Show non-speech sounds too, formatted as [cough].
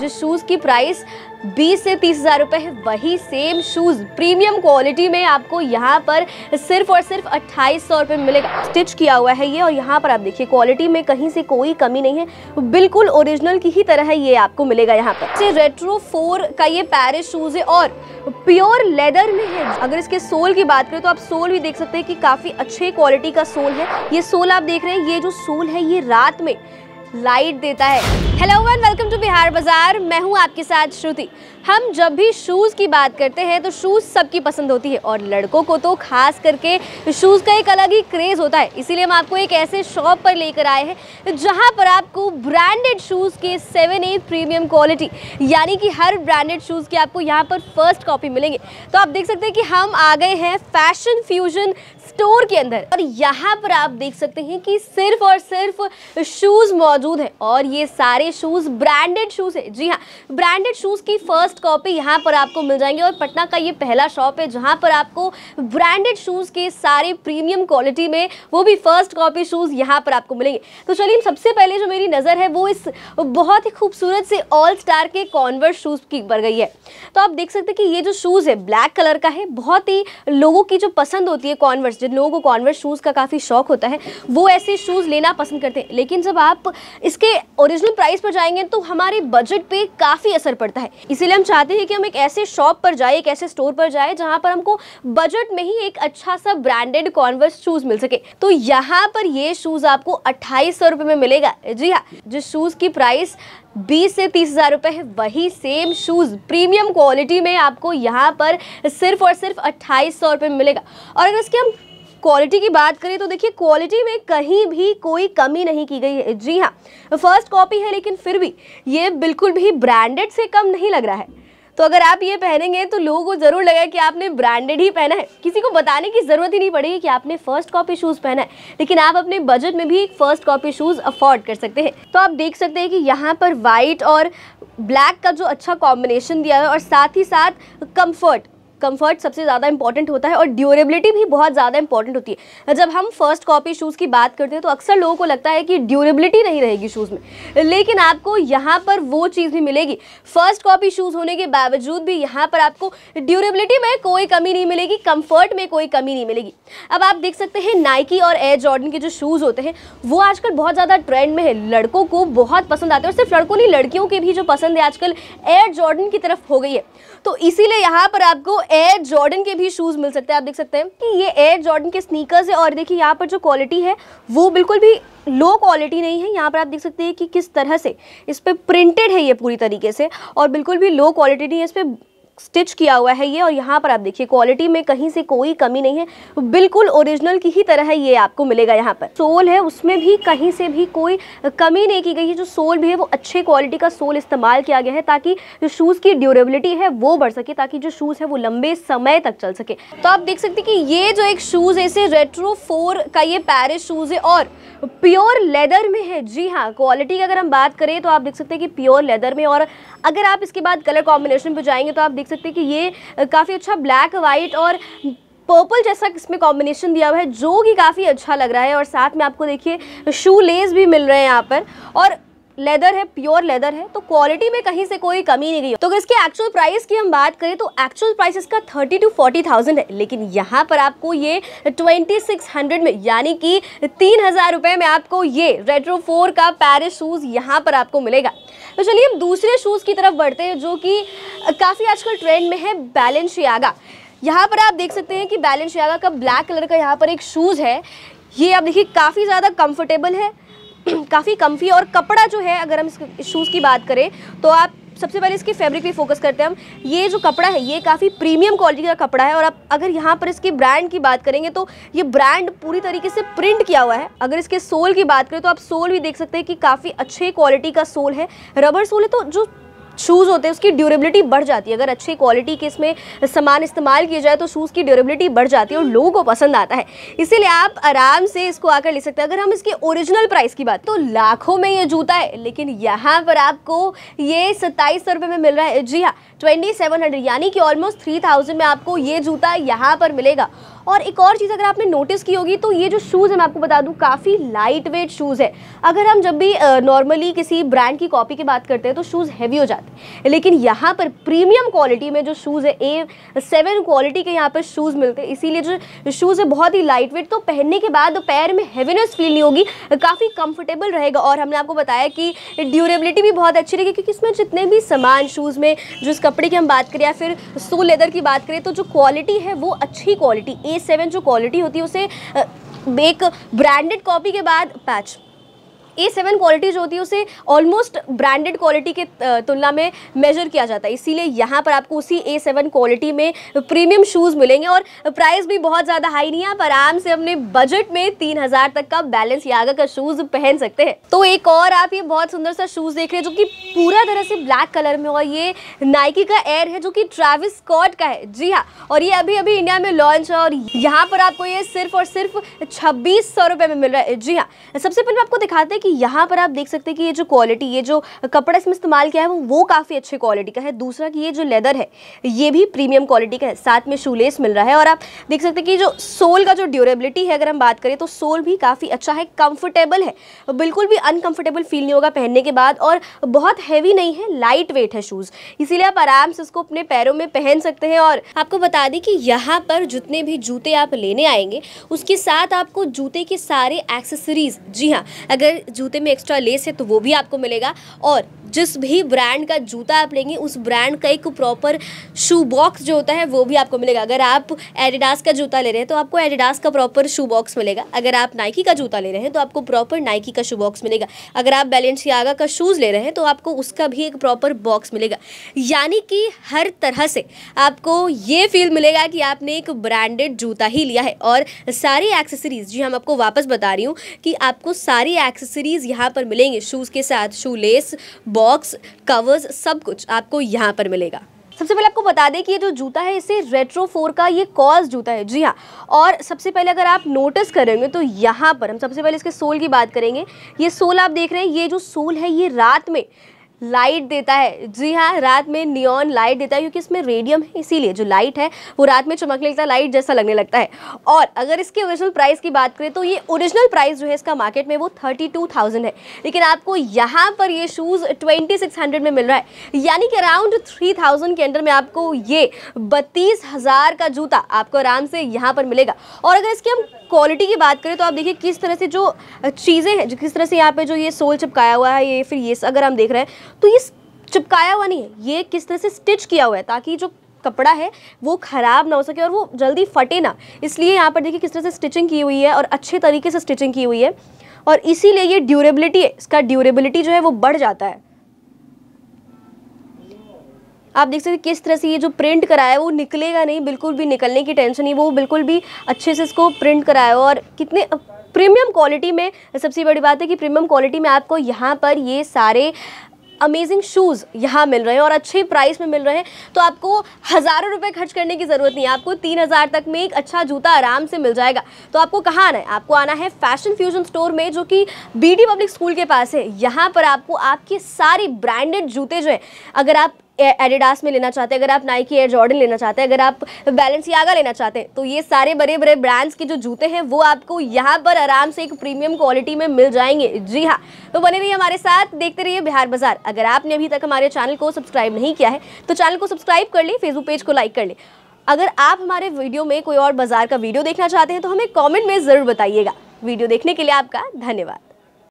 जिस शूज़ की प्राइस बीस से तीस हज़ार रुपये है वही सेम शूज़ प्रीमियम क्वालिटी में आपको यहाँ पर सिर्फ और सिर्फ अट्ठाईस सौ रुपये मिलेगा स्टिच किया हुआ है ये और यहाँ पर आप देखिए क्वालिटी में कहीं से कोई कमी नहीं है बिल्कुल ओरिजिनल की ही तरह ये आपको मिलेगा यहाँ पर रेट्रो फोर का ये पैरिस शूज़ है और प्योर लेदर में है अगर इसके सोल की बात करें तो आप सोल भी देख सकते हैं कि काफ़ी अच्छे क्वालिटी का सोल है ये सोल आप देख रहे हैं ये जो सोल है ये रात में लाइट देता है hello one welcome to Bihar Bazaar मैं हूं आपके साथ श्रुति हम जब भी शूज़ की बात करते हैं तो शूज़ सबकी पसंद होती है और लड़कों को तो खास करके शूज़ का एक अलग ही क्रेज़ होता है इसीलिए हम आपको एक ऐसे शॉप पर लेकर आए हैं जहां पर आपको ब्रांडेड शूज़ के सेवन एट प्रीमियम क्वालिटी यानी कि हर ब्रांडेड शूज़ की आपको यहाँ पर फर्स्ट कॉपी मिलेंगे तो आप देख सकते हैं कि हम आ गए हैं फैशन फ्यूजन स्टोर के अंदर और यहाँ पर आप देख सकते हैं कि सिर्फ और सिर्फ शूज़ मौजूद हैं और ये सारे सारे शूज़ ब्रांडेड शूज़ है जी हाँ ब्रांडेड शूज़ की फर्स्ट कॉपी यहाँ पर आपको मिल जाएंगे और पटना का ये पहला शॉप है जहाँ पर आपको ब्रांडेड शूज़ के सारे प्रीमियम क्वालिटी में वो भी फर्स्ट कॉपी शूज़ यहाँ पर आपको मिलेंगे तो चलिए सबसे पहले जो मेरी नज़र है वो इस बहुत ही खूबसूरत से ऑल स्टार के कॉन्वर्स शूज़ की बढ़ गई है तो आप देख सकते हैं कि ये जो शूज़ है ब्लैक कलर का है बहुत ही लोगों की जो पसंद होती है कॉन्वर्स जिन लोगों को कॉन्वर्स शूज़ का काफ़ी शौक होता है वो ऐसे शूज़ लेना पसंद करते हैं लेकिन जब आप इसके ओरिजिनल प्राइस प्राइस पर जाएंगे तो हमारे बजट पे काफ़ी असर पड़ता है इसीलिए हम चाहते हैं कि हम एक ऐसे शॉप पर जाए एक ऐसे स्टोर पर जाए जहाँ पर हमको बजट में ही एक अच्छा सा ब्रांडेड कॉन्वर्स शूज मिल सके तो यहाँ पर ये शूज आपको अट्ठाईस सौ में मिलेगा जी हाँ जिस शूज की प्राइस 20 से तीस हज़ार रुपये है वही सेम शूज़ प्रीमियम क्वालिटी में आपको यहाँ पर सिर्फ और सिर्फ अट्ठाईस सौ रुपये मिलेगा और अगर इसके हम क्वालिटी की बात करें तो देखिए क्वालिटी में कहीं भी कोई कमी नहीं की गई है जी हाँ फर्स्ट कॉपी है लेकिन फिर भी ये बिल्कुल भी ब्रांडेड से कम नहीं लग रहा है तो अगर आप ये पहनेंगे तो लोगों को ज़रूर लगेगा कि आपने ब्रांडेड ही पहना है किसी को बताने की ज़रूरत ही नहीं पड़ेगी कि आपने फर्स्ट कॉपी शूज़ पहना है लेकिन आप अपने बजट में भी फर्स्ट कॉपी शूज़ अफोर्ड कर सकते हैं तो आप देख सकते हैं कि यहाँ पर वाइट और ब्लैक का जो अच्छा कॉम्बिनेशन दिया है और साथ ही साथ कम्फर्ट कंफर्ट सबसे ज़्यादा इंपॉर्टेंट होता है और ड्यूरेबिलिटी भी बहुत ज़्यादा इंपॉर्टेंट होती है जब हम फर्स्ट कॉपी शूज़ की बात करते हैं तो अक्सर लोगों को लगता है कि ड्यूरेबिलिटी नहीं रहेगी शूज़ में लेकिन आपको यहाँ पर वो चीज़ भी मिलेगी फर्स्ट कॉपी शूज़ होने के बावजूद भी यहाँ पर आपको ड्यूरेबिलिटी में कोई कमी नहीं मिलेगी कम्फर्ट में कोई कमी नहीं मिलेगी अब आप देख सकते हैं नाइकी और एयर जॉर्डन के जो शूज़ होते हैं वो आजकल बहुत ज़्यादा ट्रेंड में है लड़कों को बहुत पसंद आते हैं और सिर्फ लड़कों नहीं लड़कियों के भी जो पसंद है आजकल एयर जॉर्डन की तरफ हो गई है तो इसीलिए यहाँ पर आपको एयर जॉर्डन के भी शूज़ मिल सकते हैं आप देख सकते हैं कि ये एयर जॉर्डन के स्नीकर्स है और देखिए यहाँ पर जो क्वालिटी है वो बिल्कुल भी लो क्वालिटी नहीं है यहाँ पर आप देख सकते हैं कि किस तरह से इस पर प्रिंटेड है ये पूरी तरीके से और बिल्कुल भी लो क्वालिटी नहीं है इस पर स्टिच किया हुआ है ये और यहाँ पर आप देखिए क्वालिटी में कहीं से कोई कमी नहीं है बिल्कुल ओरिजिनल की ही तरह ये आपको मिलेगा यहाँ पर सोल है उसमें भी कहीं से भी कोई कमी नहीं की गई है जो सोल भी है वो अच्छे क्वालिटी का सोल इस्तेमाल किया गया है ताकि जो शूज़ की ड्यूरेबिलिटी है वो बढ़ सके ताकि जो शूज़ है वो लंबे समय तक चल सके तो आप देख सकते कि ये जो एक शूज़ है रेट्रो फोर का ये पैरिस शूज़ है और प्योर लेदर में है जी हाँ क्वालिटी की अगर हम बात करें तो आप देख सकते हैं कि प्योर लेदर में और अगर आप इसके बाद कलर कॉम्बिनेशन पर जाएंगे तो आप देख सकते हैं कि ये काफ़ी अच्छा ब्लैक वाइट और पर्पल जैसा इसमें कॉम्बिनेशन दिया हुआ है जो कि काफ़ी अच्छा लग रहा है और साथ में आपको देखिए शू लेस भी मिल रहे हैं यहाँ पर और लेदर है प्योर लेदर है तो क्वालिटी में कहीं से कोई कमी नहीं गई तो इसके एक्चुअल प्राइस की हम बात करें तो एक्चुअल प्राइस इसका थर्टी टू फोर्टी थाउजेंड है लेकिन यहाँ पर आपको ये ट्वेंटी सिक्स हंड्रेड में यानी कि तीन हज़ार रुपये में आपको ये रेट्रो फोर का पैरिस शूज़ यहाँ पर आपको मिलेगा तो चलिए हम दूसरे शूज़ की तरफ बढ़ते हैं जो कि काफ़ी आजकल ट्रेंड में है बैलेंशियागा यहाँ पर आप देख सकते हैं कि बैलेंशियागा का ब्लैक कलर का यहाँ पर एक शूज़ है ये आप देखिए काफ़ी ज़्यादा कंफर्टेबल है [clears throat] काफ़ी कम्फी और कपड़ा जो है अगर हम इस शूज़ की बात करें तो आप सबसे पहले इसके फैब्रिक पे फोकस करते हैं हम ये जो कपड़ा है ये काफ़ी प्रीमियम क्वालिटी का कपड़ा है और अब अगर यहाँ पर इसके ब्रांड की बात करेंगे तो ये ब्रांड पूरी तरीके से प्रिंट किया हुआ है अगर इसके सोल की बात करें तो आप सोल भी देख सकते हैं कि काफ़ी अच्छे क्वालिटी का सोल है रबर सोल है तो जो शूज़ होते हैं उसकी ड्यूरेबिलिटी बढ़ जाती है अगर अच्छी क्वालिटी के इसमें सामान इस्तेमाल किया जाए तो शूज़ की ड्यूरेबिलिटी बढ़ जाती है और लोगों को पसंद आता है इसीलिए आप आराम से इसको आकर ले सकते हैं अगर हम इसके ओरिजिनल प्राइस की बात तो लाखों में ये जूता है लेकिन यहाँ पर आपको ये सत्ताईस सौ में मिल रहा है जी हाँ ट्वेंटी यानी कि ऑलमोस्ट थ्री में आपको ये जूता यहाँ पर मिलेगा और एक और चीज़ अगर आपने नोटिस की होगी तो ये जो शूज़ है मैं आपको बता दूँ काफ़ी लाइट वेट शूज़ है अगर हम जब भी नॉर्मली किसी ब्रांड की कॉपी की बात करते हैं तो शूज़ हैवी हो जाते हैं लेकिन यहाँ पर प्रीमियम क्वालिटी में जो शूज़ है ए सेवन क्वालिटी के यहाँ पर शूज़ मिलते हैं इसीलिए जो शूज़ है बहुत ही लाइट वेट तो पहनने के बाद पैर में हैवीनेस फील नहीं होगी काफ़ी कम्फर्टेबल रहेगा और हमने आपको बताया कि ड्यूरेबिलिटी भी बहुत अच्छी रहेगी क्योंकि इसमें जितने भी सामान शूज़ में जो कपड़े की हम बात करें या फिर सो लेदर की बात करें तो जो क्वालिटी है वो अच्छी क्वालिटी ए सेवन जो क्वालिटी होती है उसे एक ब्रांडेड कॉपी के बाद पैच ए सेवन क्वालिटी जो होती है उसे ऑलमोस्ट ब्रांडेड क्वालिटी के तुलना में मेजर किया जाता है इसीलिए यहाँ पर आपको उसी ए सेवन क्वालिटी में प्रीमियम शूज़ मिलेंगे और प्राइस भी बहुत ज़्यादा हाई नहीं है आप आराम से अपने बजट में तीन हज़ार तक का बैलेंस यागा का शूज़ पहन सकते हैं तो एक और आप ये बहुत सुंदर सा शूज़ देख रहे हैं जो कि पूरा तरह से ब्लैक कलर में और ये नाइकी का एयर है जो कि ट्रेविस स्कॉट का है जी हाँ और ये अभी अभी इंडिया में लॉन्च है और यहाँ पर आपको ये सिर्फ और सिर्फ छब्बीस सौ रुपये में मिल रहा है जी हाँ सबसे पहले आपको दिखाते हैं कि यहाँ पर आप देख सकते हैं कि ये जो क्वालिटी ये जो कपड़ा इसमें इस्तेमाल किया है वो वो काफ़ी अच्छे क्वालिटी का है दूसरा कि ये जो लेदर है ये भी प्रीमियम क्वालिटी का है साथ में शूलेस मिल रहा है और आप देख सकते हैं कि जो सोल का जो ड्यूरेबिलिटी है अगर हम बात करें तो सोल भी काफ़ी अच्छा है कम्फर्टेबल है बिल्कुल भी अनकंफर्टेबल फील नहीं होगा पहनने के बाद और बहुत हैवी नहीं है लाइट वेट है शूज़ इसीलिए आप आराम से उसको अपने पैरों में पहन सकते हैं और आपको बता दें कि यहाँ पर जितने भी जूते आप लेने आएंगे उसके साथ आपको जूते के सारे एक्सेसरीज जी हाँ अगर जूते में एक्स्ट्रा लेस है तो वो भी आपको मिलेगा और जिस भी ब्रांड का जूता आप लेंगे उस ब्रांड का एक प्रॉपर शू बॉक्स जो होता है वो भी आपको मिलेगा अगर आप एडिडास का जूता ले रहे हैं तो आपको एडिडास का प्रॉपर शू बॉक्स मिलेगा अगर आप नाइकी का जूता ले रहे हैं तो आपको प्रॉपर नाइकी का शू बॉक्स मिलेगा अगर आप बैलेंसियागा का शूज़ ले रहे हैं तो आपको उसका भी एक प्रॉपर बॉक्स मिलेगा यानी कि हर तरह से आपको ये फील मिलेगा कि आपने एक ब्रांडेड जूता ही लिया है और सारी एक्सेसरीज़ जी हम हाँ, आपको वापस बता रही हूँ कि आपको सारी एक्सेसरीज़ यहाँ पर मिलेंगे शूज़ के साथ shoelace box box covers सब कुछ आपको यहाँ पर मिलेगा सबसे पहले आपको बता दें कि ये जो जूता है इसे रेट्रो फोर का ये कॉज जूता है जी हाँ और सबसे पहले अगर आप नोटिस करेंगे तो यहाँ पर हम सबसे पहले इसके सोल की बात करेंगे ये सोल आप देख रहे हैं ये जो सोल है ये रात में लाइट देता है जी हाँ रात में नियॉन लाइट देता है क्योंकि इसमें रेडियम है इसीलिए जो लाइट है वो रात में चमकने लगता है लाइट जैसा लगने लगता है और अगर इसके ओरिजिनल प्राइस की बात करें तो ये ओरिजिनल प्राइस जो है इसका मार्केट में वो थर्टी टू थाउजेंड है लेकिन आपको यहाँ पर ये शूज़ ट्वेंटी सिक्स हंड्रेड में मिल रहा है यानी कि अराउंड थ्री थाउजेंड के अंडर में आपको ये बत्तीस हज़ार का जूता आपको आराम से यहाँ पर मिलेगा और अगर इसकी हम क्वालिटी की बात करें तो आप देखिए किस तरह से जो चीज़ें हैं जो किस तरह से यहाँ पर जो ये सोल चिपकाया हुआ है ये फिर ये अगर हम देख रहे हैं तो ये चिपकाया हुआ नहीं है ये किस तरह से स्टिच किया हुआ है ताकि जो कपड़ा है वो ख़राब ना हो सके और वो जल्दी फटे ना इसलिए यहाँ पर देखिए किस तरह से स्टिचिंग की हुई है और अच्छे तरीके से स्टिचिंग की हुई है और इसीलिए ये ड्यूरेबिलिटी है इसका ड्यूरेबिलिटी जो है वो बढ़ जाता है आप देख सकते हैं किस तरह से ये जो प्रिंट कराया है वो निकलेगा नहीं बिल्कुल भी निकलने की टेंशन नहीं वो बिल्कुल भी अच्छे से इसको प्रिंट कराया और कितने प्रीमियम क्वालिटी में सबसे बड़ी बात है कि प्रीमियम क्वालिटी में आपको यहाँ पर ये सारे अमेजिंग शूज़ यहाँ मिल रहे हैं और अच्छे प्राइस में मिल रहे हैं तो आपको हज़ारों रुपए खर्च करने की ज़रूरत नहीं है आपको तीन हज़ार तक में एक अच्छा जूता आराम से मिल जाएगा तो आपको कहाँ आना है आपको आना है फैशन फ्यूजन स्टोर में जो कि बीडी पब्लिक स्कूल के पास है यहाँ पर आपको आपके सारे ब्रांडेड जूते जो हैं अगर आप एडिडास में लेना चाहते हैं अगर आप नाइकी एयर जॉर्डन लेना चाहते हैं अगर आप यागा लेना चाहते हैं तो ये सारे बड़े बड़े ब्रांड्स के जो जूते हैं वो आपको यहाँ पर आराम से एक प्रीमियम क्वालिटी में मिल जाएंगे जी हाँ तो बने रहिए हमारे साथ देखते रहिए बिहार बाजार अगर आपने अभी तक हमारे चैनल को सब्सक्राइब नहीं किया है तो चैनल को सब्सक्राइब कर लें फेसबुक पेज को लाइक कर लें अगर आप हमारे वीडियो में कोई और बाजार का वीडियो देखना चाहते हैं तो हमें कॉमेंट में ज़रूर बताइएगा वीडियो देखने के लिए आपका धन्यवाद